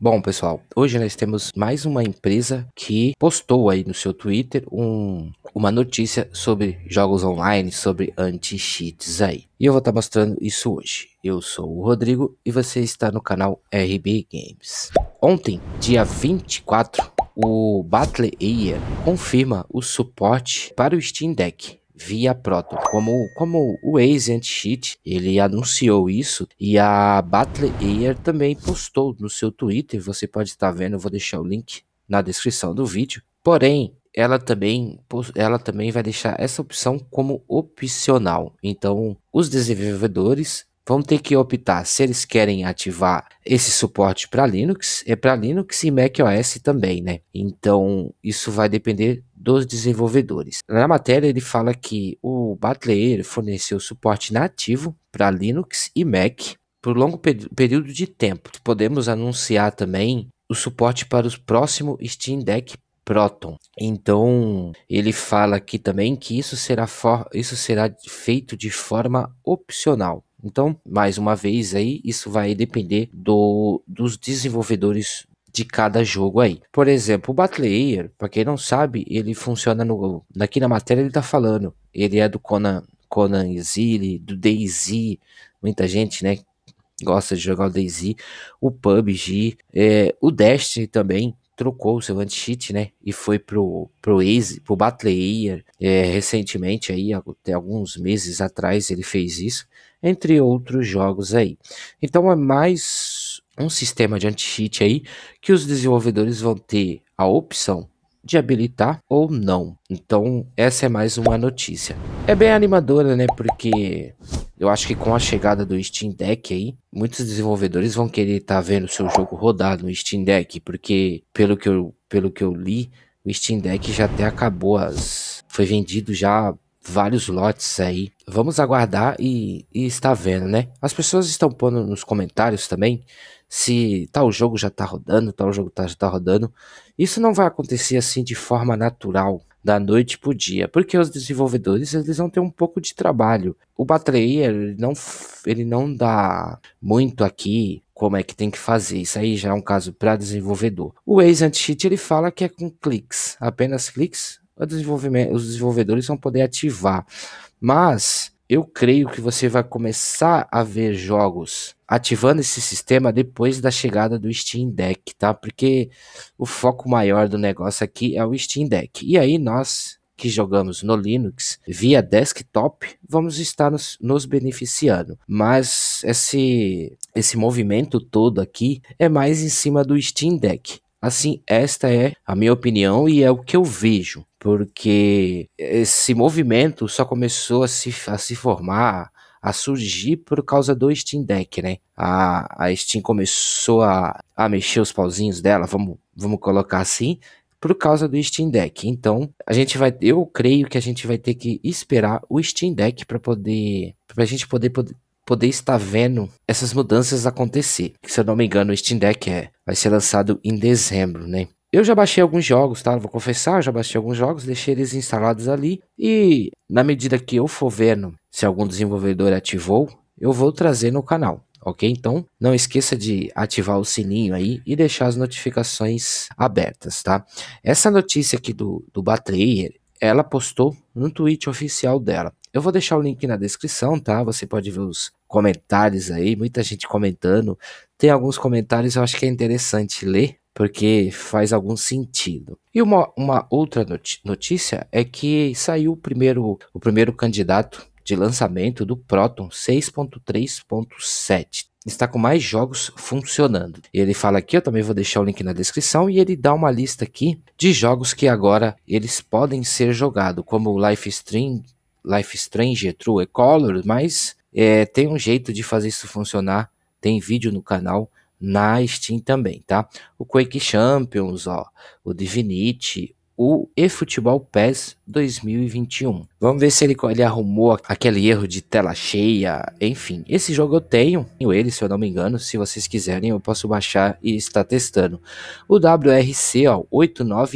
Bom, pessoal, hoje nós temos mais uma empresa que postou aí no seu Twitter um, uma notícia sobre jogos online, sobre anti-cheats aí. E eu vou estar tá mostrando isso hoje. Eu sou o Rodrigo e você está no canal RB Games. Ontem, dia 24, o Battleia confirma o suporte para o Steam Deck via Proton. Como, como o Waze Anti-Cheat, ele anunciou isso e a Battle Air também postou no seu Twitter, você pode estar vendo, eu vou deixar o link na descrição do vídeo. Porém, ela também, ela também vai deixar essa opção como opcional. Então, os desenvolvedores vão ter que optar se eles querem ativar esse suporte para Linux, é para Linux e macOS também, né? Então, isso vai depender dos desenvolvedores. Na matéria ele fala que o Batlayer forneceu suporte nativo para Linux e Mac por longo período de tempo. Podemos anunciar também o suporte para o próximo Steam Deck Proton. Então, ele fala aqui também que isso será, isso será feito de forma opcional. Então, mais uma vez aí, isso vai depender do, dos desenvolvedores de cada jogo aí. Por exemplo, o Batlayer, para quem não sabe, ele funciona no aqui na matéria ele tá falando, ele é do Conan Conan Exile, do DayZ, muita gente, né, gosta de jogar o DayZ, o PUBG, é, o Destiny também trocou o seu anti-cheat, né, e foi pro pro Ace, pro Battle é, recentemente aí, até alguns meses atrás ele fez isso entre outros jogos aí. Então é mais um sistema de anti-cheat aí que os desenvolvedores vão ter a opção de habilitar ou não. Então, essa é mais uma notícia. É bem animadora, né? Porque eu acho que com a chegada do Steam Deck aí, muitos desenvolvedores vão querer estar tá vendo seu jogo rodado no Steam Deck, porque pelo que eu, pelo que eu li, o Steam Deck já até acabou as foi vendido já vários lotes aí. Vamos aguardar e, e está vendo, né? As pessoas estão pondo nos comentários também se tal jogo já está rodando, tal jogo tá, já está rodando. Isso não vai acontecer assim de forma natural, da noite pro dia, porque os desenvolvedores eles vão ter um pouco de trabalho. O Batreia ele não, ele não dá muito aqui como é que tem que fazer. Isso aí já é um caso para desenvolvedor. O Waze Anti-Cheat ele fala que é com cliques, apenas cliques os desenvolvedores vão poder ativar. Mas eu creio que você vai começar a ver jogos ativando esse sistema depois da chegada do Steam Deck, tá? Porque o foco maior do negócio aqui é o Steam Deck. E aí nós que jogamos no Linux via desktop, vamos estar nos, nos beneficiando. Mas esse esse movimento todo aqui é mais em cima do Steam Deck. Assim, esta é a minha opinião e é o que eu vejo porque esse movimento só começou a se, a se formar, a surgir por causa do Steam Deck, né? A, a Steam começou a, a mexer os pauzinhos dela, vamos, vamos colocar assim, por causa do Steam Deck. Então, a gente vai, eu creio que a gente vai ter que esperar o Steam Deck para poder, para a gente poder, poder poder estar vendo essas mudanças acontecer. Se eu não me engano, o Steam Deck é, vai ser lançado em dezembro, né? Eu já baixei alguns jogos, tá? Vou confessar, já baixei alguns jogos, deixei eles instalados ali e na medida que eu for vendo se algum desenvolvedor ativou, eu vou trazer no canal, ok? Então não esqueça de ativar o sininho aí e deixar as notificações abertas, tá? Essa notícia aqui do, do Batreyer, ela postou no tweet oficial dela. Eu vou deixar o link na descrição, tá? Você pode ver os comentários aí, muita gente comentando. Tem alguns comentários eu acho que é interessante ler, porque faz algum sentido. E uma, uma outra notícia é que saiu o primeiro, o primeiro candidato de lançamento do Proton 6.3.7. Está com mais jogos funcionando. Ele fala aqui, eu também vou deixar o link na descrição, e ele dá uma lista aqui de jogos que agora eles podem ser jogados, como Life Stream, Life Strange, True e Color, mas é, tem um jeito de fazer isso funcionar. Tem vídeo no canal na Steam também, tá? O Quake Champions, ó, o Divinity, o eFootball PES 2021. Vamos ver se ele, ele arrumou aquele erro de tela cheia. Enfim, esse jogo eu tenho. Tenho ele, se eu não me engano. Se vocês quiserem, eu posso baixar e estar testando. O WRC ó,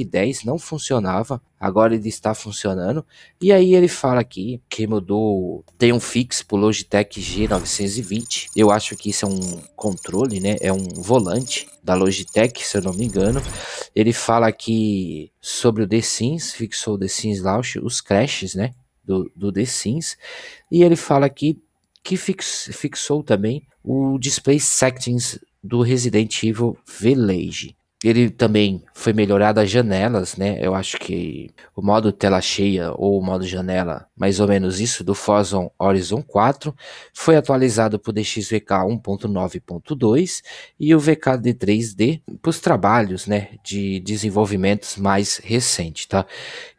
10 não funcionava. Agora ele está funcionando. E aí ele fala aqui que mudou. Tem um fix pro Logitech G920. Eu acho que isso é um controle, né? É um volante da Logitech, se eu não me engano. Ele fala aqui sobre o The Sims. Fixou o The Sims Launch, os crashes, né? do, do The Sims. E ele fala aqui que fix, fixou também o display settings do Resident Evil Village. Ele também foi melhorado as janelas, né? Eu acho que o modo tela cheia ou o modo janela, mais ou menos isso, do Forza Horizon 4, foi atualizado para o DXVK 1.9.2 e o VKD 3D para os trabalhos, né? De desenvolvimentos mais recentes, tá?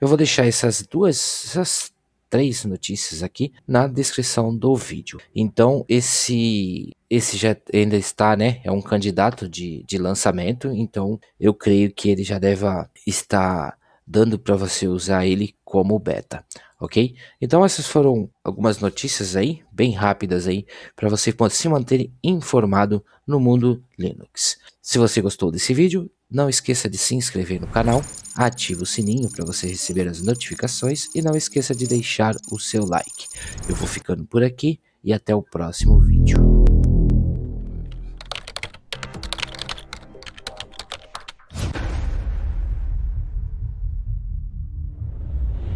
Eu vou deixar essas duas, essas três notícias aqui na descrição do vídeo. Então, esse esse já ainda está, né? É um candidato de, de lançamento, então eu creio que ele já deve estar dando para você usar ele como beta, ok? Então essas foram algumas notícias aí, bem rápidas aí, para você se manter informado no mundo Linux. Se você gostou desse vídeo, não esqueça de se inscrever no canal, ative o sininho para você receber as notificações e não esqueça de deixar o seu like. Eu vou ficando por aqui e até o próximo vídeo.